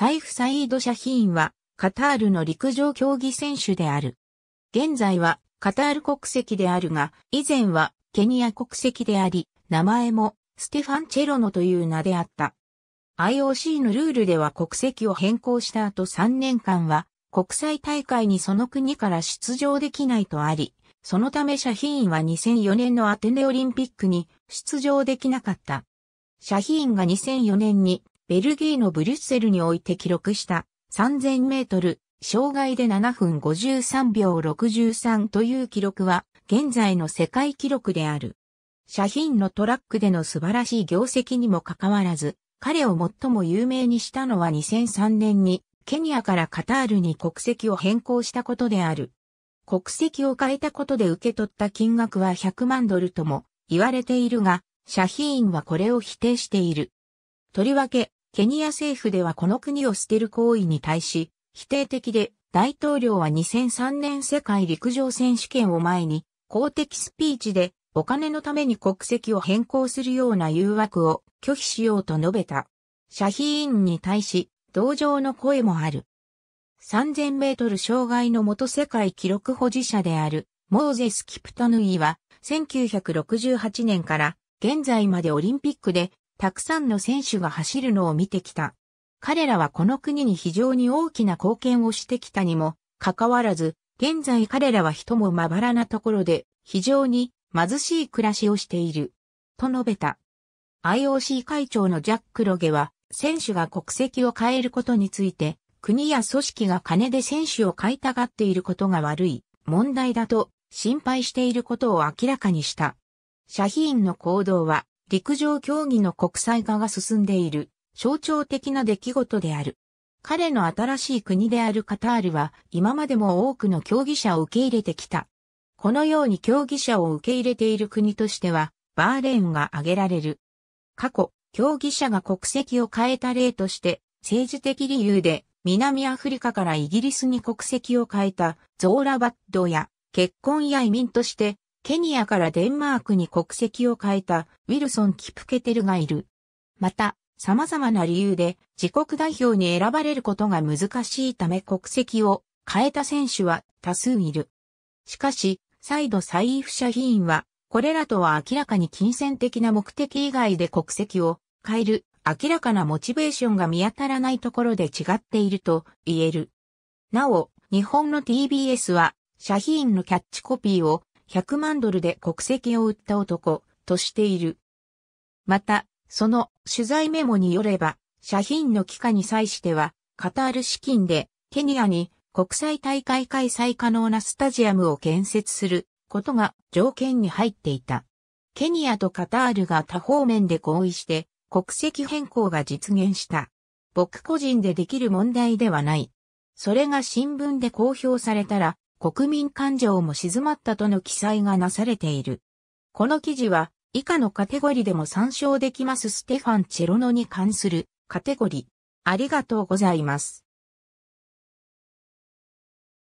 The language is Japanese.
サイフ・サイード・シャヒーンは、カタールの陸上競技選手である。現在は、カタール国籍であるが、以前は、ケニア国籍であり、名前も、ステファン・チェロノという名であった。IOC のルールでは国籍を変更した後3年間は、国際大会にその国から出場できないとあり、そのためシャヒーンは2004年のアテネオリンピックに出場できなかった。シャヒーンが2004年にベルギーのブリュッセルにおいて記録した3000メートル、障害で7分53秒63という記録は、現在の世界記録である。シャヒンのトラックでの素晴らしい業績にもかかわらず、彼を最も有名にしたのは2003年に、ケニアからカタールに国籍を変更したことである。国籍を変えたことで受け取った金額は100万ドルとも言われているが、シャヒーンはこれを否定している。とりわけ、ケニア政府ではこの国を捨てる行為に対し、否定的で、大統領は2003年世界陸上選手権を前に、公的スピーチで、お金のために国籍を変更するような誘惑を拒否しようと述べた。シャヒーンに対し、同情の声もある。3000メートル障害の元世界記録保持者である、モーゼス・キプタヌイは、1968年から現在までオリンピックでたくさんの選手が走るのを見てきた。彼らはこの国に非常に大きな貢献をしてきたにも、かかわらず、現在彼らは人もまばらなところで、非常に貧しい暮らしをしている。と述べた。IOC 会長のジャック・ロゲは、選手が国籍を変えることについて、国や組織が金で選手を買いたがっていることが悪い問題だと心配していることを明らかにした。シャヒーンの行動は陸上競技の国際化が進んでいる象徴的な出来事である。彼の新しい国であるカタールは今までも多くの競技者を受け入れてきた。このように競技者を受け入れている国としてはバーレーンが挙げられる。過去、競技者が国籍を変えた例として政治的理由で南アフリカからイギリスに国籍を変えたゾーラバッドや結婚や移民としてケニアからデンマークに国籍を変えたウィルソン・キプケテルがいる。また、様々な理由で自国代表に選ばれることが難しいため国籍を変えた選手は多数いる。しかし、再度サイーフ社議員は、これらとは明らかに金銭的な目的以外で国籍を変える明らかなモチベーションが見当たらないところで違っていると言える。なお、日本の TBS は、社員のキャッチコピーを100万ドルで国籍を売った男としている。また、その取材メモによれば、社品の帰化に際しては、カタール資金でケニアに国際大会開催可能なスタジアムを建設することが条件に入っていた。ケニアとカタールが多方面で合意して国籍変更が実現した。僕個人でできる問題ではない。それが新聞で公表されたら国民感情も静まったとの記載がなされている。この記事は、以下のカテゴリでも参照できますステファン・チェロノに関するカテゴリ。ありがとうございます。